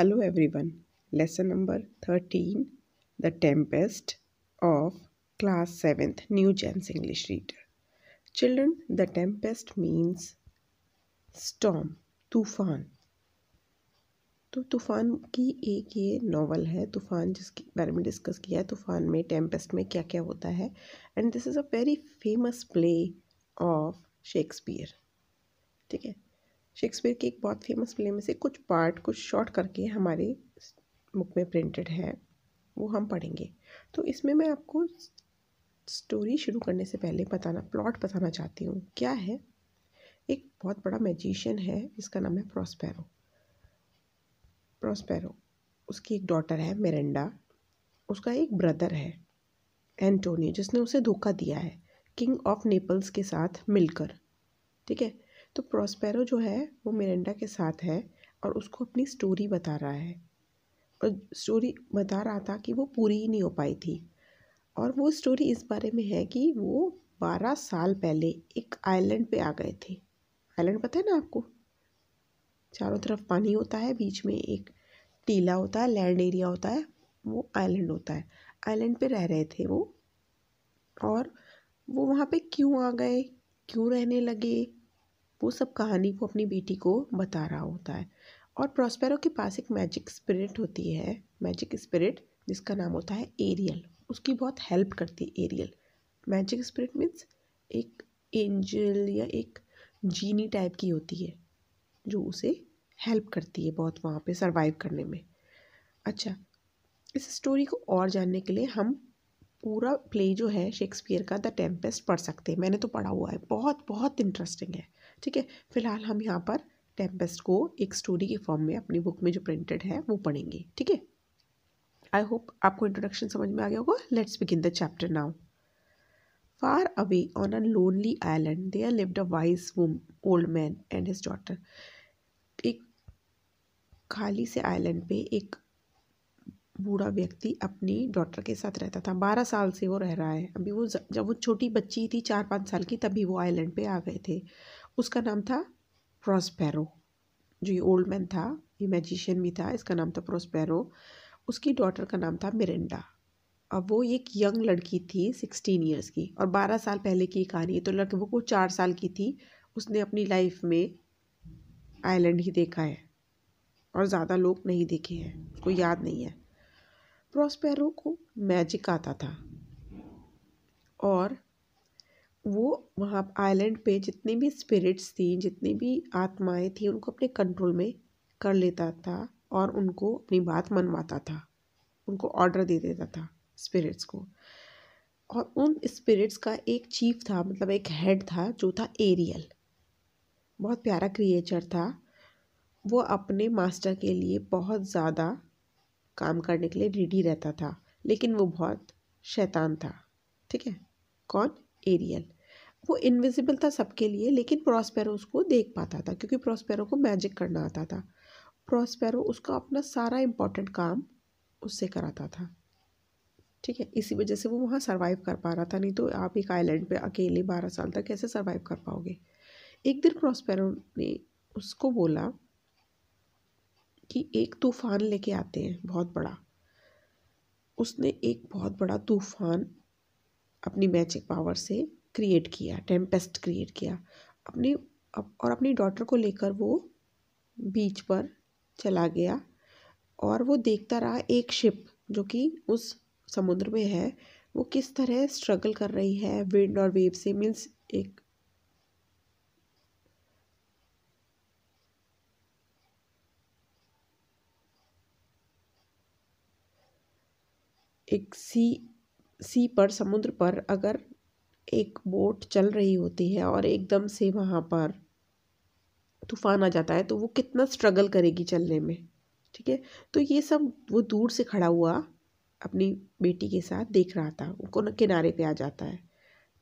Hello everyone lesson number thirteen the tempest of class seventh new gems English reader children the tempest means storm तूफान तो तूफान की एक ये novel है तूफान जिसके बारे में डिस्कस किया है तूफान में टेम्पेस्ट में क्या क्या होता है and this is a very famous play of Shakespeare ठीक है शेक्सपियर की एक बहुत फेमस प्ले में से कुछ पार्ट कुछ शॉर्ट करके हमारे बुक में प्रिंटेड है वो हम पढ़ेंगे तो इसमें मैं आपको स्टोरी शुरू करने से पहले बताना प्लॉट बताना चाहती हूँ क्या है एक बहुत बड़ा मैजिशियन है जिसका नाम है प्रॉस्पेरो प्रॉस्पेरो उसकी एक डॉटर है मेरेंडा उसका एक ब्रदर है एंटोनियो जिसने उसे धोखा दिया है किंग ऑफ नेपल्स के साथ मिलकर ठीक है तो प्रोस्पेरो जो है वो मिरेंडा के साथ है और उसको अपनी स्टोरी बता रहा है और स्टोरी बता रहा था कि वो पूरी ही नहीं हो पाई थी और वो स्टोरी इस बारे में है कि वो बारह साल पहले एक आइलैंड पे आ गए थे आइलैंड पता है ना आपको चारों तरफ पानी होता है बीच में एक टीला होता है लैंड एरिया होता है वो आइलैंड होता है आइलैंड पे रह रहे थे वो और वो वहाँ पे क्यों आ गए क्यों रहने लगे वो सब कहानी वो अपनी बेटी को बता रहा होता है और प्रॉस्पेरो के पास एक मैजिक स्पिरिट होती है मैजिक स्पिरिट जिसका नाम होता है एरियल उसकी बहुत हेल्प करती है एरियल मैजिक स्पिरिट मीन्स एक एंजल या एक जीनी टाइप की होती है जो उसे हेल्प करती है बहुत वहाँ पे सरवाइव करने में अच्छा इस स्टोरी को और जानने के लिए हम पूरा प्ले जो है शेक्सपियर का द टेम्पेस्ट पढ़ सकते हैं मैंने तो पढ़ा हुआ है बहुत बहुत इंटरेस्टिंग है ठीक है फिलहाल हम यहाँ पर टेम्पेस्ट को एक स्टोरी के फॉर्म में अपनी बुक में जो प्रिंटेड है वो पढ़ेंगे ठीक है आई होप आपको इंट्रोडक्शन समझ में आ गया होगा let's begin the chapter now far away on a lonely island are lived a wise old man and his daughter एक खाली से आइलैंड पे एक बूढ़ा व्यक्ति अपनी डॉटर के साथ रहता था बारह साल से वो रह रहा है अभी वो जब वो छोटी बच्ची थी चार पाँच साल की तभी वो आइलैंड पे आ गए थे उसका नाम था प्रॉस्पेरो जो ये ओल्ड मैन था ये मैजिशियन भी था इसका नाम था प्रोस्पेरो उसकी डॉटर का नाम था मिरिंडा अब वो एक यंग लड़की थी सिक्सटीन ईयर्स की और बारह साल पहले की कहानी है तो लड़के वो को चार साल की थी उसने अपनी लाइफ में आइलैंड ही देखा है और ज़्यादा लोग नहीं देखे हैं उसको याद नहीं है प्रॉस्पेरो को मैजिक आता था और वो वहाँ आइलैंड पे जितनी भी स्पिरिट्स थी जितनी भी आत्माएं थी उनको अपने कंट्रोल में कर लेता था और उनको अपनी बात मनवाता था उनको ऑर्डर दे देता था स्पिरिट्स को और उन स्पिरिट्स का एक चीफ था मतलब एक हेड था जो था एरियल बहुत प्यारा क्रिएचर था वो अपने मास्टर के लिए बहुत ज़्यादा काम करने के लिए रेडी रहता था लेकिन वो बहुत शैतान था ठीक है कौन एरियल वो इनविजिबल था सबके लिए लेकिन प्रॉस्पेरो उसको देख पाता था क्योंकि प्रॉस्पेरो को मैजिक करना आता था प्रॉस्पेरो उसका अपना सारा इम्पोर्टेंट काम उससे कराता था ठीक है इसी वजह से वो वहाँ सर्वाइव कर पा रहा था नहीं तो आप एक आइलैंड पे अकेले बारह साल तक कैसे सर्वाइव कर पाओगे एक दिन प्रॉस्पेरो ने उसको बोला कि एक तूफ़ान लेके आते हैं बहुत बड़ा उसने एक बहुत बड़ा तूफ़ान अपनी मैजिक पावर से क्रिएट किया टेम्पेस्ट क्रिएट किया अपनी और अपनी डॉटर को लेकर वो बीच पर चला गया और वो देखता रहा एक शिप जो कि उस समुद्र में है वो किस तरह स्ट्रगल कर रही है विंड और वेव से मीन्स एक एक सी सी पर समुद्र पर अगर एक बोट चल रही होती है और एकदम से वहाँ पर तूफान आ जाता है तो वो कितना स्ट्रगल करेगी चलने में ठीक है तो ये सब वो दूर से खड़ा हुआ अपनी बेटी के साथ देख रहा था उनको किनारे पे आ जाता है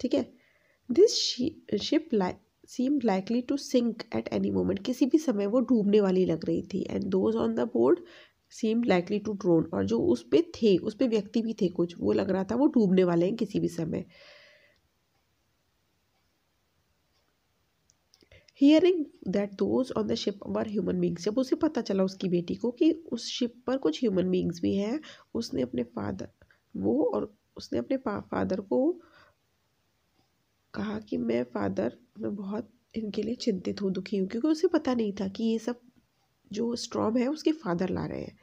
ठीक है this ship like seem likely to sink at any moment किसी भी समय वो डूबने वाली लग रही थी and those on the board seem likely to drown और जो उस पर थे उस पर व्यक्ति भी थे कुछ वो लग रहा था वो डूबने वाले हैं किसी भी समय hearing that those on the ship were human beings जब उसे पता चला उसकी बेटी को कि उस शिप पर कुछ ह्यूमन बींग्स भी हैं उसने अपने फादर वो और उसने अपने फादर को कहा कि मैं फादर मैं बहुत इनके लिए चिंतित हूँ दुखी हूँ क्योंकि उसे पता नहीं था कि ये सब जो स्ट्रॉम है उसके फादर ला रहे हैं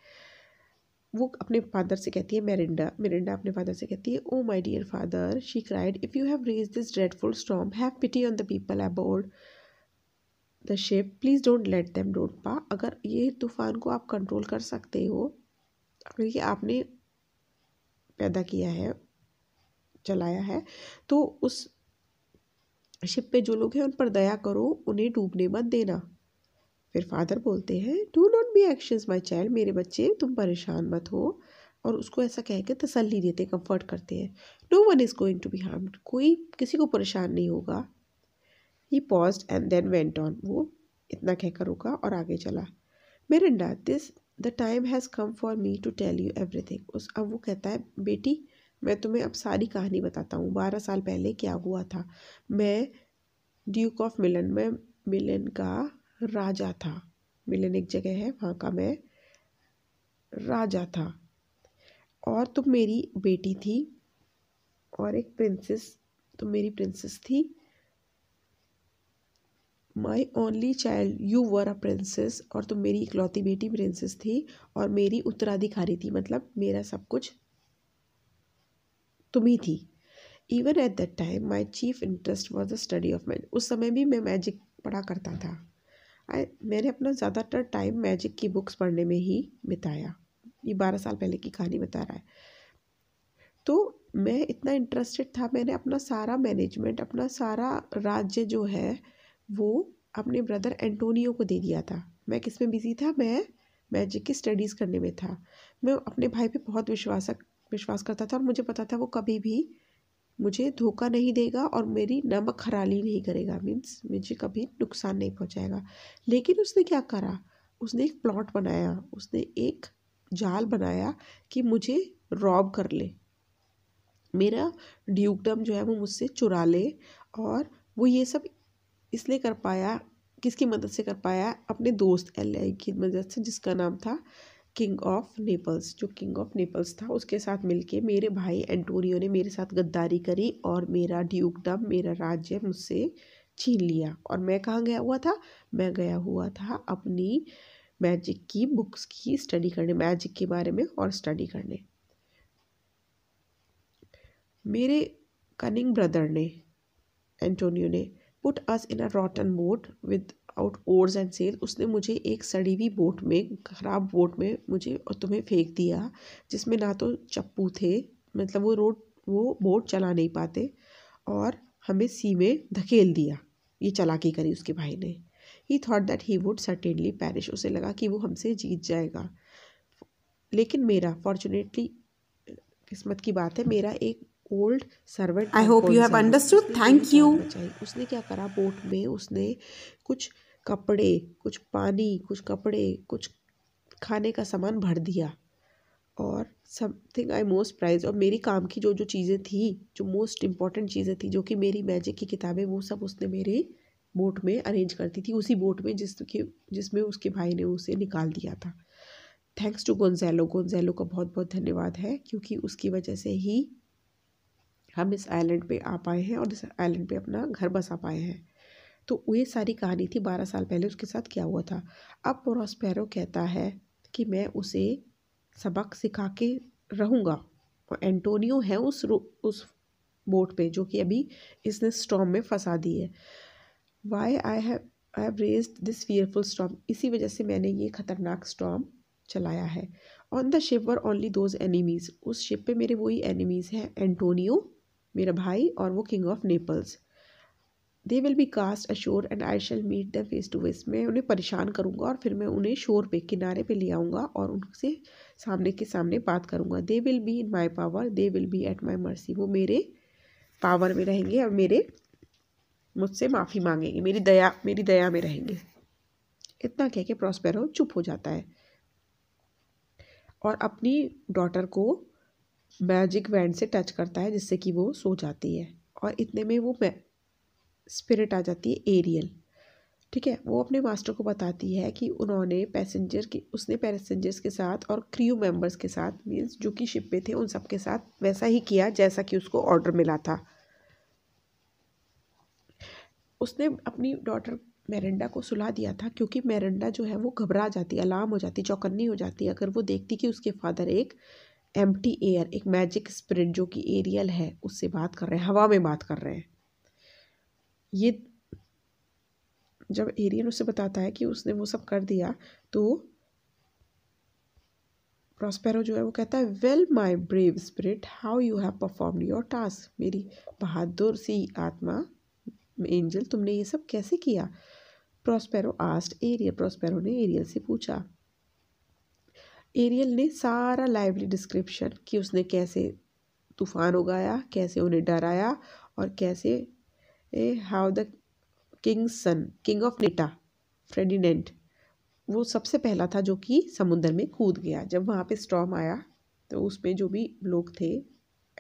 वो अपने फादर से कहती है मेरिंडा मेरिंडा अपने फादर से कहती है oh my dear father she cried if you have raise this dreadful storm have pity on the people aboard the ship please don't let them don't पा अगर ये तूफ़ान को आप कंट्रोल कर सकते हो अगर ये आपने पैदा किया है चलाया है तो उस शिप पे जो लोग हैं उन पर दया करो उन्हें डूबने मत देना फिर फादर बोलते हैं डू नॉट बी एक्शंस माई चाइल्ड मेरे बच्चे तुम परेशान मत हो और उसको ऐसा कह के तसली देते कंफर्ट करते हैं no one is going to be harm कोई किसी को परेशान नहीं होगा he paused and then went on वो इतना कहकर रुका और आगे चला Miranda this the time has come for me to tell you everything उस अब वो कहता है बेटी मैं तुम्हें अब सारी कहानी बताता हूँ बारह साल पहले क्या हुआ था मैं ड्यूक ऑफ मिलन में मिलन का राजा था मिलन एक जगह है वहाँ का मैं राजा था और तुम मेरी बेटी थी और एक प्रिंसेस तुम मेरी प्रिंसेस थी my only child you were a princess और तुम मेरी इकलौती बेटी प्रिंसेस थी और मेरी उत्तराधिकारी थी मतलब मेरा सब कुछ तुम ही थी even at that time my chief interest was the study of magic उस समय भी मैं मैजिक पढ़ा करता था आई मैंने अपना ज़्यादातर टाइम मैजिक की बुक्स पढ़ने में ही बिताया ये बारह साल पहले की कहानी बता रहा है तो मैं इतना इंटरेस्टेड था मैंने अपना सारा मैनेजमेंट अपना सारा राज्य जो है वो अपने ब्रदर एंटोनियो को दे दिया था मैं किस में बिज़ी था मैं मैजिक की स्टडीज़ करने में था मैं अपने भाई पे बहुत विश्वास विश्वास करता था और मुझे पता था वो कभी भी मुझे धोखा नहीं देगा और मेरी नमक हराली नहीं करेगा मीन्स मुझे कभी नुकसान नहीं पहुंचाएगा लेकिन उसने क्या करा उसने एक प्लॉट बनाया उसने एक जाल बनाया कि मुझे रॉब कर ले मेरा ड्यूकडम जो है वो मुझसे चुरा ले और वो ये सब इसलिए कर पाया किसकी मदद से कर पाया अपने दोस्त एल की मदद से जिसका नाम था किंग ऑफ नेपल्स जो किंग ऑफ नेपल्स था उसके साथ मिलके मेरे भाई एंटोनियो ने मेरे साथ गद्दारी करी और मेरा ड्यूकडम मेरा राज्य मुझसे छीन लिया और मैं कहाँ गया हुआ था मैं गया हुआ था अपनी मैजिक की बुक्स की स्टडी करने मैजिक के बारे में और स्टडी करने मेरे कनिंग ब्रदर ने एंटोनियो ने put us in a rotten boat without oars and sail उसने मुझे एक सड़ी हुई बोट में ख़राब बोट में मुझे और तुम्हें फेंक दिया जिसमें ना तो चप्पू थे मतलब वो रोड वो बोट चला नहीं पाते और हमें सी में धकेल दिया ये चलाकी करी उसके भाई ने he thought that he would certainly perish उसे लगा कि वो हमसे जीत जाएगा लेकिन मेरा फॉर्चुनेटली किस्मत की बात है मेरा एक old servant I hope you have understood thank you उसने क्या करा बोट में उसने कुछ कपड़े कुछ पानी कुछ कपड़े कुछ खाने का सामान भर दिया और समथिंग आई मोस्ट प्राइज और मेरी काम की जो जो चीज़ें थी जो मोस्ट इम्पॉर्टेंट चीज़ें थी जो कि मेरी मैजिक की किताबें वो सब उसने मेरे बोट में अरेंज करती थी उसी बोट में जिसके जिसमें उसके भाई ने उसे निकाल दिया था थैंक्स टू गोंजैलो गोंजैलो का बहुत बहुत धन्यवाद है क्योंकि उसकी वजह से ही हम इस आइलैंड पे आ पाए हैं और इस आइलैंड पे अपना घर बसा पाए हैं तो ये सारी कहानी थी बारह साल पहले उसके साथ क्या हुआ था अब पोरॉस्पेरो कहता है कि मैं उसे सबक सिखा के रहूँगा और एंटोनियो है उस उस बोट पे जो कि अभी इसने स्टॉम में फंसा दी है why I have I have raise this fearful storm इसी वजह से मैंने ये खतरनाक स्टॉम चलाया है on the ship were only those enemies उस शिप पे मेरे वही एनिमीज़ हैं एंटोनियो मेरा भाई और वो king of Naples they will be cast ashore and I shall meet the face to face मैं उन्हें परेशान करूँगा और फिर मैं उन्हें शोर पे किनारे पे ले आऊँगा और उनसे सामने के सामने बात करूँगा they will be in my power they will be at my mercy वो मेरे पावर में रहेंगे और मेरे मुझसे माफ़ी मांगेंगे मेरी दया मेरी दया में रहेंगे इतना कह के प्रॉस्पेरो चुप हो जाता है और अपनी डॉटर को मैजिक वैंड से टच करता है जिससे कि वो सो जाती है और इतने में वो स्पिरिट आ जाती है एरियल ठीक है वो अपने मास्टर को बताती है कि उन्होंने पैसेंजर की उसने पैसेंजर्स के साथ और क्रू मेंबर्स के साथ मीन्स जो कि शिप पे थे उन सब के साथ वैसा ही किया जैसा कि उसको ऑर्डर मिला था उसने अपनी डॉटर मेरेंडा को सुला दिया था क्योंकि मेरेंडा जो है वो घबरा जाती अलार्म हो जाती चौकन्नी हो जाती अगर वो देखती कि उसके फादर एक टी एयर एक मैजिक स्प्रिट जो कि एरियल है उससे बात कर रहे हैं हवा में बात कर रहे हैं ये जब एरियल उसे बताता है कि उसने वो सब कर दिया तो प्रॉस्पेरो जो है वो कहता है well my brave spirit how you have perform your task मेरी बहादुर सी आत्मा एंजल तुमने ये सब कैसे किया प्रॉस्पेरो आस्ट एरियल प्रॉस्पेरो ने एरियल से पूछा एरियल ने सारा लाइवली डिस्क्रिप्शन कि उसने कैसे तूफान उगाया कैसे उन्हें डराया और कैसे how the king son king of नेटा फ्रेडिनेंट वो सबसे पहला था जो कि समुंदर में कूद गया जब वहाँ पे स्टॉम आया तो उसमें जो भी लोग थे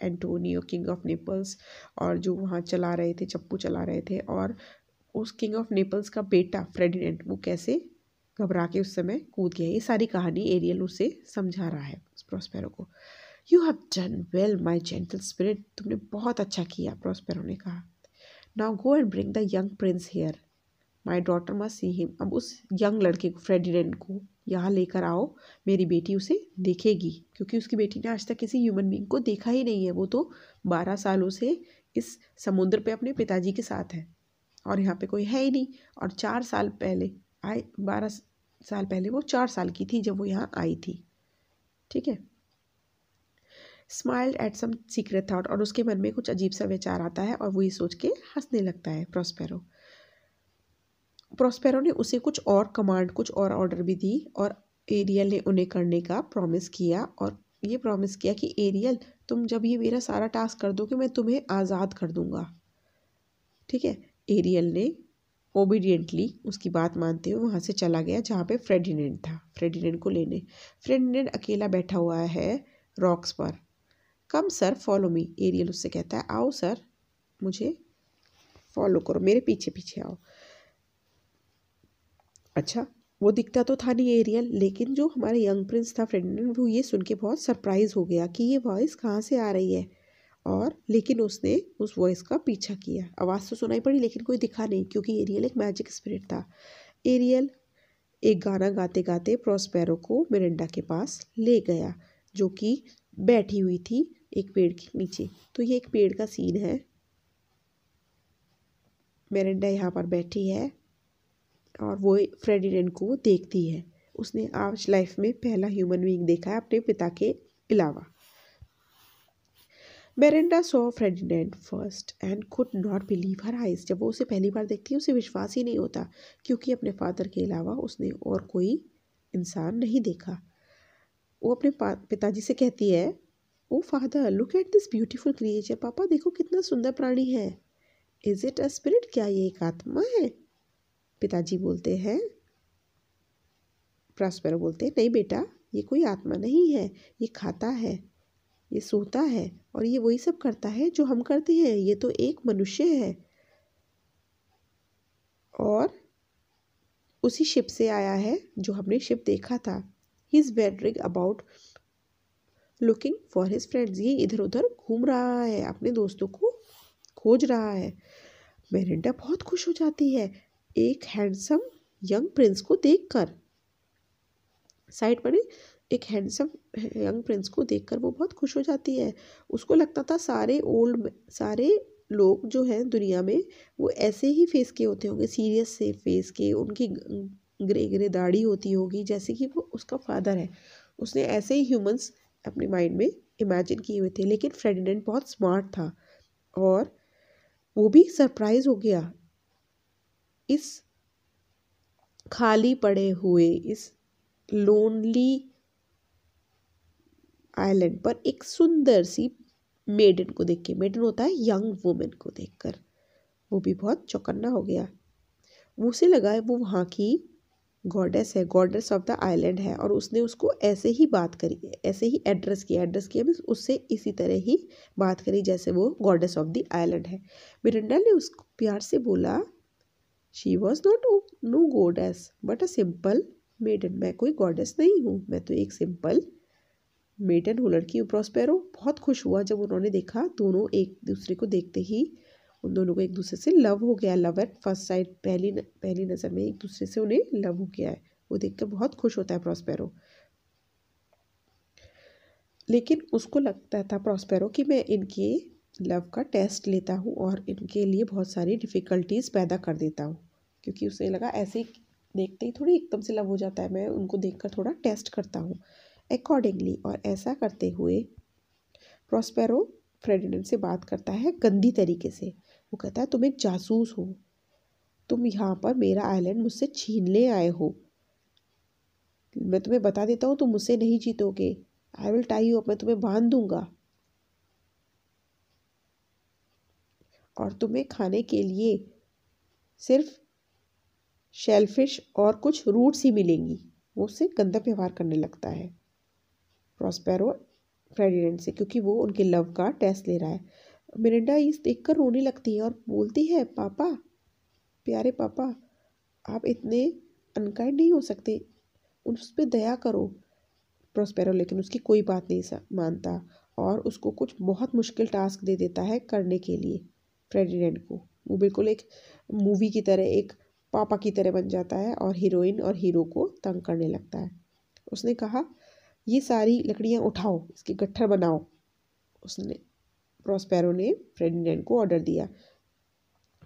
एंटोनियो किंग ऑफ नेपल्स और जो वहाँ चला रहे थे चप्पू चला रहे थे और उस किंग ऑफ नेपल्स का बेटा फ्रेडिनेंट वो कैसे घबरा के उस समय कूद गया ये सारी कहानी एरियल उसे समझा रहा है प्रोस्पेरो को you have done well my gentle spirit तुमने बहुत अच्छा किया प्रोस्पेरो ने कहा now go and bring the young prince here my daughter may see him अब उस यंग लड़के को फ्रेडिडेंट को यहाँ लेकर आओ मेरी बेटी उसे देखेगी क्योंकि उसकी बेटी ने आज तक किसी ह्यूमन बींग को देखा ही नहीं है वो तो बारह सालों से इस समुद्र पे अपने पिताजी के साथ है और यहाँ पे कोई है ही नहीं और चार साल पहले आए बारह साल पहले वो चार साल की थी जब वो यहाँ आई थी ठीक है smiled at some secret thought और उसके मन में कुछ अजीब सा विचार आता है और वो ये सोच के हंसने लगता है प्रॉस्पेरो प्रोस्पेरो ने उसे कुछ और कमांड कुछ और ऑर्डर भी दी और एरियल ने उन्हें करने का प्रॉमिस किया और ये प्रॉमिस किया कि एरियल तुम जब ये मेरा सारा टास्क कर दोगे मैं तुम्हें आज़ाद कर दूंगा ठीक है एरियल ने ओबीडियंटली उसकी बात मानते हुए वहाँ से चला गया जहाँ पे फ्रेडिनेंट था फ्रेडिनेंट को लेने फ्रेडिनेंट अकेला बैठा हुआ है रॉक्स पर come sir follow me Ariel उससे कहता है आओ सर मुझे फॉलो करो मेरे पीछे पीछे आओ अच्छा वो दिखता तो था नहीं एरियल लेकिन जो हमारा यंग प्रिंस था फ्रेडिनेंट वो ये सुन के बहुत सरप्राइज़ हो गया कि ये वॉइस कहाँ से आ रही है और लेकिन उसने उस वॉइस का पीछा किया आवाज़ तो सुनाई पड़ी लेकिन कोई दिखा नहीं क्योंकि एरियल एक मैजिक स्पिरिट था एरियल एक गाना गाते गाते प्रॉस्पेरो को मिरिंडा के पास ले गया जो कि बैठी हुई थी एक पेड़ के नीचे तो ये एक पेड़ का सीन है मिरिंडा यहाँ पर बैठी है और वो फ्रेडिडेंट को देखती है उसने आज लाइफ में पहला ह्यूमन बींग देखा है अपने पिता के अलावा Miranda saw Ferdinand first and could not believe her eyes जब वो उसे पहली बार देखती है उसे विश्वास ही नहीं होता क्योंकि अपने फादर के अलावा उसने और कोई इंसान नहीं देखा वो अपने पिताजी से कहती है oh father look at this beautiful creature पापा देखो कितना सुंदर प्राणी है इज़ इट अ स्पिरिट क्या ये एक आत्मा है पिताजी बोलते हैं प्रॉस्पेरो बोलते हैं नहीं बेटा ये कोई आत्मा नहीं है ये खाता है ये सोता है और ये वही सब करता है जो हम करते हैं ये तो एक मनुष्य है और उसी शिप से आया है जो हमने शिप देखा था he is wandering about looking for his friends ये इधर उधर घूम रहा है अपने दोस्तों को खोज रहा है मेरिंडा बहुत खुश हो जाती है एक हैंडसम यंग प्रिंस को देखकर साइड पर एक हैंडसम यंग प्रिंस को देखकर वो बहुत खुश हो जाती है उसको लगता था सारे ओल्ड सारे लोग जो हैं दुनिया में वो ऐसे ही फेस के होते होंगे सीरियस से फेस के उनकी ग्रे ग्रे दाढ़ी होती होगी जैसे कि वो उसका फादर है उसने ऐसे ही ह्यूमंस अपने माइंड में इमेजिन किए हुए थे लेकिन फ्रेडिनेंट बहुत स्मार्ट था और वो भी सरप्राइज हो गया इस खाली पड़े हुए इस लोनली आइलैंड पर एक सुंदर सी मेडन को देख के मेडन होता है यंग वुमेन को देखकर वो भी बहुत चौकन्ना हो गया वो उसे लगा है वो वहाँ की गॉडेस है गॉडेस ऑफ द आइलैंड है और उसने उसको ऐसे ही बात करी ऐसे ही एड्रेस किया एड्रेस किया मीन्स उससे इसी तरह ही बात करी जैसे वो गॉडेस ऑफ द आइलैंड है मिरिंडा ने उसको प्यार से बोला she was not no goddess but a simple maiden मैं कोई गॉडेस नहीं हूँ मैं तो एक सिंपल मेटन वो लड़की प्रॉस्पेरो बहुत खुश हुआ जब उन्होंने देखा दोनों एक दूसरे को देखते ही उन दोनों को एक दूसरे से लव हो गया लव एट फर्स्ट साइड पहली न, पहली नज़र में एक दूसरे से उन्हें लव हो गया है वो देखकर बहुत खुश होता है प्रॉस्पेरो लेकिन उसको लगता था प्रॉस्पेरो कि मैं इनके लव का टेस्ट लेता हूँ और इनके लिए बहुत सारी डिफ़िकल्टीज़ पैदा कर देता हूँ क्योंकि उसे लगा ऐसे ही देखते ही थोड़ी एकदम से लव हो जाता है मैं उनको देखकर थोड़ा टेस्ट करता हूँ अकॉर्डिंगली और ऐसा करते हुए प्रॉस्पेरो फ्रेडिनेंड से बात करता है गंदी तरीके से वो कहता है तुम एक जासूस हो तुम यहाँ पर मेरा आइलैंड मुझसे छीन ले आए हो मैं तुम्हें बता देता हूँ तुम मुझसे नहीं जीतोगे आई विल टाई यू मैं तुम्हें बांध दूंगा और तुम्हें खाने के लिए सिर्फ शेलफिश और कुछ रूट्स ही मिलेंगी वो उससे गंदा व्यवहार करने लगता है प्रॉस्पेरो फ्रेडिडेंट से क्योंकि वो उनके लव का टेस्ट ले रहा है मिरिंडा इस देख कर रोने लगती है और बोलती है पापा प्यारे पापा आप इतने अनकाइंड नहीं हो सकते उस पर दया करो प्रोस्पेरो लेकिन उसकी कोई बात नहीं मानता और उसको कुछ बहुत मुश्किल टास्क दे देता है करने के लिए फ्रेडिडेंट को वो बिल्कुल एक मूवी की तरह एक पापा की तरह बन जाता है और हीरोइन और हीरो को तंग करने लगता है उसने कहा ये सारी लकड़ियाँ उठाओ इसके गट्ठर बनाओ उसने प्रॉस्पैरो ने फ्रेडिनेंड को ऑर्डर दिया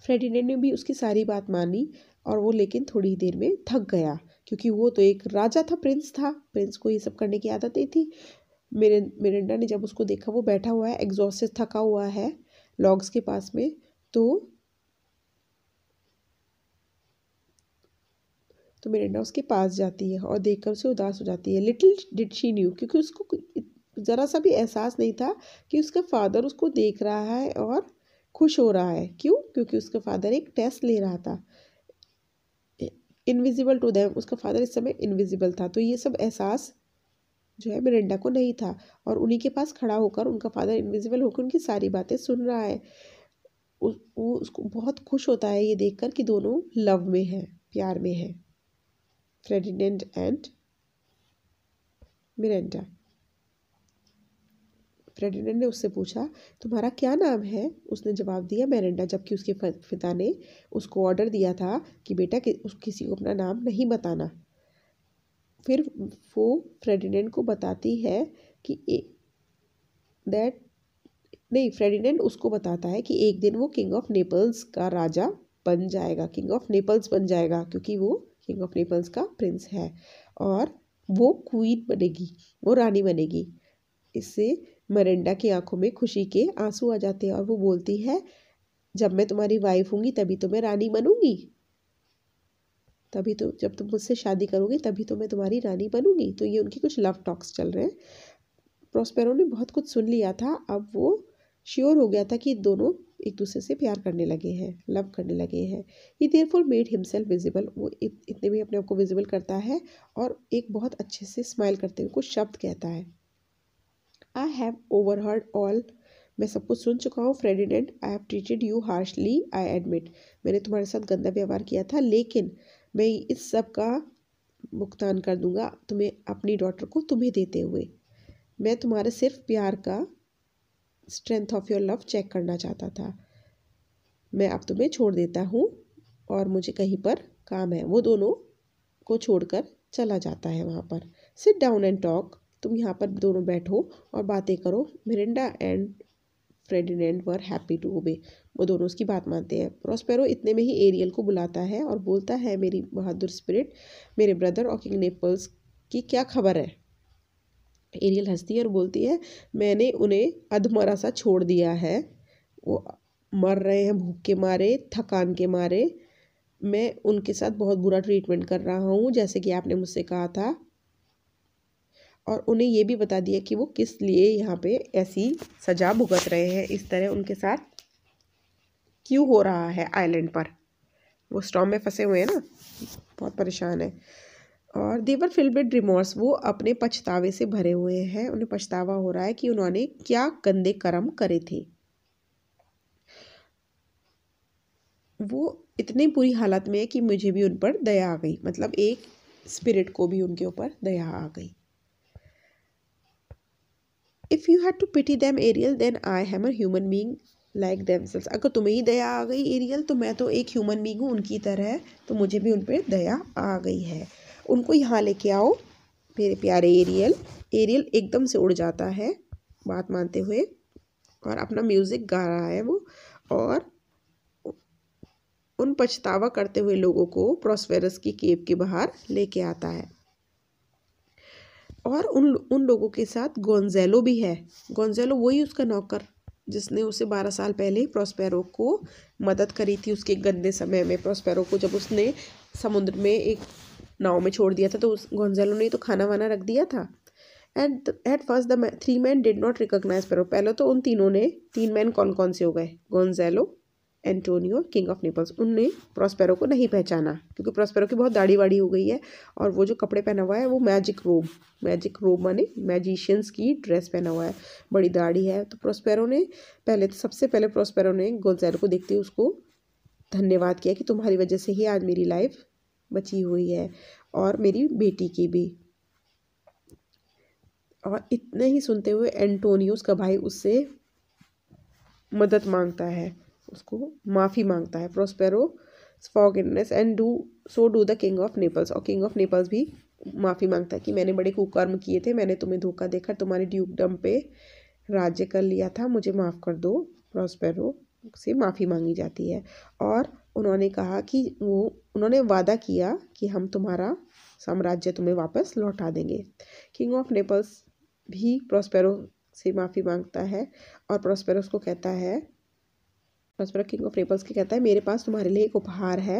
फ्रेडिनेंड ने भी उसकी सारी बात मानी और वो लेकिन थोड़ी देर में थक गया क्योंकि वो तो एक राजा था प्रिंस था प्रिंस को ये सब करने की आदत ही थी मेरे मिरिंडा ने जब उसको देखा वो बैठा हुआ है एग्जॉस्टेड थका हुआ है लॉग्स के पास में तो तो मिरिंडा उसके पास जाती है और देखकर उसे उदास हो जाती है लिटिल डिड शी न्यू क्योंकि उसको ज़रा सा भी एहसास नहीं था कि उसका फादर उसको देख रहा है और खुश हो रहा है क्यों क्योंकि उसका फादर एक टेस्ट ले रहा था इनविजिबल टू दैम उसका फादर इस समय इनविजिबल था तो ये सब एहसास जो है मिरिंडा को नहीं था और उन्हीं के पास खड़ा होकर उनका फादर इनविजिबल होकर उनकी सारी बातें सुन रहा है वो उसको बहुत खुश होता है ये देखकर कि दोनों लव में हैं प्यार में हैं Ferdinand and Miranda. फ्रेडिनेंड ने उससे पूछा तुम्हारा क्या नाम है उसने जवाब दिया मेरेंडा जबकि उसके पिता ने उसको ऑर्डर दिया था कि बेटा कि, उस किसी को अपना नाम नहीं बताना फिर वो फ्रेडिनेंड को बताती है कि दैट नहीं फ्रेडिनेंड उसको बताता है कि एक दिन वो किंग ऑफ नेपल्स का राजा बन जाएगा किंग ऑफ नेपल्स बन जाएगा क्योंकि वो किंग ऑफ नेपल्स का प्रिंस है और वो क्वीन बनेगी वो रानी बनेगी इससे मरेंडा की आंखों में खुशी के आंसू आ जाते हैं और वो बोलती है जब मैं तुम्हारी वाइफ हूँगी तभी तो मैं रानी बनूँगी तभी तो जब तुम मुझसे शादी करोगे तभी तो मैं तुम्हारी रानी बनूँगी तो ये उनकी कुछ लव टॉक्स चल रहे हैं प्रोस्पेरो ने बहुत कुछ सुन लिया था अब वो श्योर हो गया था कि दोनों एक दूसरे से प्यार करने लगे हैं लव करने लगे हैं he therefore made himself visible वो इतने भी अपने आप को विजिबल करता है और एक बहुत अच्छे से स्माइल करते हुए कुछ शब्द कहता है I have overheard all मैं सब कुछ सुन चुका हूँ Ferdinand I have treated you harshly I admit मैंने तुम्हारे साथ गंदा व्यवहार किया था लेकिन मैं इस सब का भुगतान कर दूंगा तुम्हें अपनी डॉटर को तुम्हें देते हुए मैं तुम्हारे सिर्फ प्यार का strength of your love check करना चाहता था मैं अब तुम्हें छोड़ देता हूँ और मुझे कहीं पर काम है वो दोनों को छोड़कर चला जाता है वहाँ पर सिट डाउन एंड टॉक तुम यहाँ पर दोनों बैठो और बातें करो Miranda and Ferdinand were happy to obey वो दोनों उसकी बात मानते हैं प्रोस्पेरो इतने में ही एरियल को बुलाता है और बोलता है मेरी बहादुर स्पिरिट मेरे ब्रदर और किंग नेपल्स की क्या खबर है एरियल हंसती है और बोलती है मैंने उन्हें अधमरा सा छोड़ दिया है वो मर रहे हैं भूख के मारे थकान के मारे मैं उनके साथ बहुत बुरा ट्रीटमेंट कर रहा हूँ जैसे कि आपने मुझसे कहा था और उन्हें ये भी बता दिया कि वो किस लिए यहाँ पे ऐसी सजा भुगत रहे हैं इस तरह उनके साथ क्यों हो रहा है आइलैंड पर वो स्टॉम में फंसे हुए हैं ना बहुत परेशान है और देवर फिल्म विद रिमोर्स वो अपने पछतावे से भरे हुए हैं उन्हें पछतावा हो रहा है कि उन्होंने क्या गंदे कर्म करे थे वो इतनी बुरी हालत में है कि मुझे भी उन पर दया आ गई मतलब एक स्पिरिट को भी उनके ऊपर दया आ गई if you had to pity them Ariel then I am human being like themselves अगर तुम्हें ही दया आ गई एरियल तो मैं तो एक ह्यूमन बींग हूँ उनकी तरह तो मुझे भी उन पर दया आ गई है उनको यहाँ लेके आओ मेरे प्यारे एरियल एरियल एकदम से उड़ जाता है बात मानते हुए और अपना म्यूज़िक गा रहा है वो और उन पछतावा करते हुए लोगों को प्रॉस्पेरस की केब के बाहर लेके आता है और उन उन लोगों के साथ गोंजेलो भी है गोंजेलो वही उसका नौकर जिसने उसे बारह साल पहले प्रोस्पेरो को मदद करी थी उसके गंदे समय में प्रोस्पेरो को जब उसने समुद्र में एक नाव में छोड़ दिया था तो उस गोंजेलो ने तो खाना वाना रख दिया था and at first the three man did not recognise पेरो पहले तो उन तीनों ने तीन मैन कौन कौन से हो गए Gonzalo Antonio king of Naples उनने प्रॉस्पेरो को नहीं पहचाना क्योंकि प्रॉस्पेरो की बहुत दाढ़ी वाड़ी हो गई है और वो जो कपड़े पहना हुआ है वो मैजिक रोब मैजिक रोब माने मैजिशियंस की ड्रेस पहना हुआ है बड़ी दाढ़ी है तो प्रॉस्पेरो ने पहले तो सबसे पहले प्रॉस्पेरो ने गोंजेलो को देखते हुए उसको धन्यवाद किया कि तुम्हारी वजह से ही आज मेरी लाइफ बची हुई है और मेरी बेटी की भी और इतने ही सुनते हुए एंटोनियो उसका भाई उससे मदद मांगता है उसको माफ़ी मांगता है Prospero forgives and do so do the king of Naples और किंग ऑफ नेपल्स भी माफ़ी मांगता है कि मैंने बड़े कुकर्म किए थे मैंने तुम्हें धोखा देकर तुम्हारे ड्यूकडम पे राज्य कर लिया था मुझे माफ़ कर दो प्रोस्पेरो से माफ़ी मांगी जाती है और उन्होंने कहा कि वो उन्होंने वादा किया कि हम तुम्हारा साम्राज्य तुम्हें वापस लौटा देंगे किंग ऑफ नेपल्स भी प्रोस्पेरो से माफ़ी मांगता है और प्रोस्पेरोस को कहता है प्रोस्पेरो किंग ऑफ नेपल्स के कहता है मेरे पास तुम्हारे लिए एक उपहार है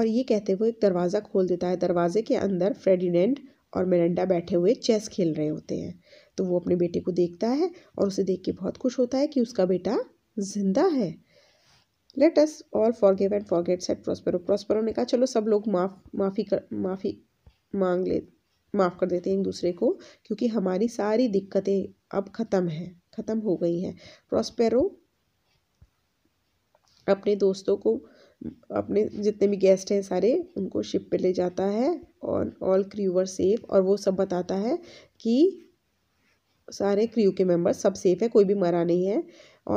और ये कहते हुए एक दरवाज़ा खोल देता है दरवाजे के अंदर फ्रेडिनेंड और मेरेंडा बैठे हुए चेस खेल रहे होते हैं तो वो अपने बेटे को देखता है और उसे देख के बहुत खुश होता है कि उसका बेटा जिंदा है let us all forgive and forget said Prospero Prospero ने कहा चलो सब लोग माफ माफ़ी कर माफ़ी मांग ले माफ़ कर देते हैं एक दूसरे को क्योंकि हमारी सारी दिक्कतें अब ख़त्म हैं ख़त्म हो गई हैं प्रोस्पेरो अपने दोस्तों को अपने जितने भी गेस्ट हैं सारे उनको शिप पे ले जाता है और ऑल क्रू आर सेफ और वो सब बताता है कि सारे क्रू के मेंबर सब सेफ है कोई भी मरा नहीं है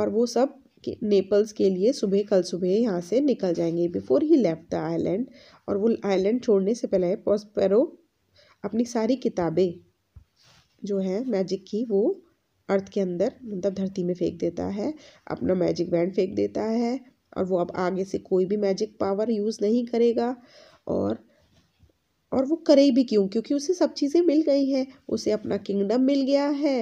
और वो सब के नेपल्स के लिए सुबह कल सुबह यहाँ से निकल जाएंगे before he left the island और वो आइलैंड छोड़ने से पहले पॉस्पेरो अपनी सारी किताबें जो हैं मैजिक की वो अर्थ के अंदर मतलब धरती में फेंक देता है अपना मैजिक बैंड फेंक देता है और वो अब आगे से कोई भी मैजिक पावर यूज़ नहीं करेगा और और वो करे भी क्यों क्योंकि उसे सब चीज़ें मिल गई हैं उसे अपना किंगडम मिल गया है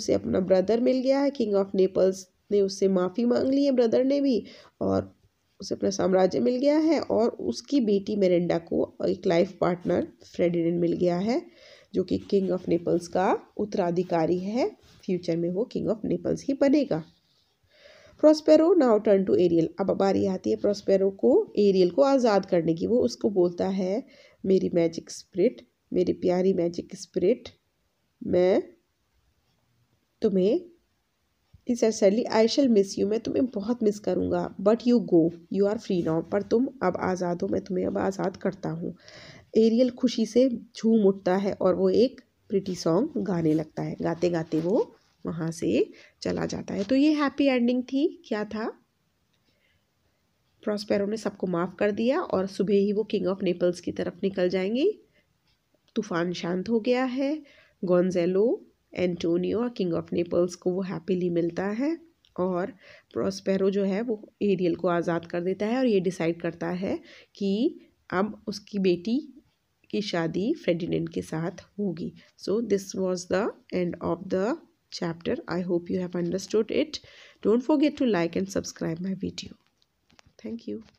उसे अपना ब्रदर मिल गया है किंग ऑफ नेपल्स ने उससे माफ़ी मांग ली है ब्रदर ने भी और उसे अपना साम्राज्य मिल गया है और उसकी बेटी मेरेंडा को एक लाइफ पार्टनर फ्रेडिनेंड मिल गया है जो कि किंग ऑफ नेपल्स का उत्तराधिकारी है फ्यूचर में वो किंग ऑफ नेपल्स ही बनेगा Prospero now turn to Ariel अब बारी आती है प्रोस्पेरो को एरियल को आज़ाद करने की वो उसको बोलता है मेरी मैजिक स्प्रिट मेरी प्यारी मैजिक स्प्रिट मैं तुम्हें इन आई शेल मिस यू मैं तुम्हें बहुत मिस करूँगा but you go you are free now पर तुम अब आज़ाद हो मैं तुम्हें अब आज़ाद करता हूँ एरियल खुशी से झूम उठता है और वो एक प्रिटी सॉन्ग गाने लगता है गाते गाते वो वहाँ से चला जाता है तो ये हैप्पी एंडिंग थी क्या था प्रॉस्पेरो ने सबको माफ़ कर दिया और सुबह ही वो किंग ऑफ नेपल्स की तरफ निकल जाएंगे तूफान शांत हो गया है Gonzalo Antonio king of Naples को वो हैप्पीली मिलता है और प्रोस्पेरो जो है वो एरियल को आज़ाद कर देता है और ये डिसाइड करता है कि अब उसकी बेटी की शादी फ्रेडिनेंट के साथ होगी so this was the end of the chapter I hope you have understood it don't forget to like and subscribe my video thank you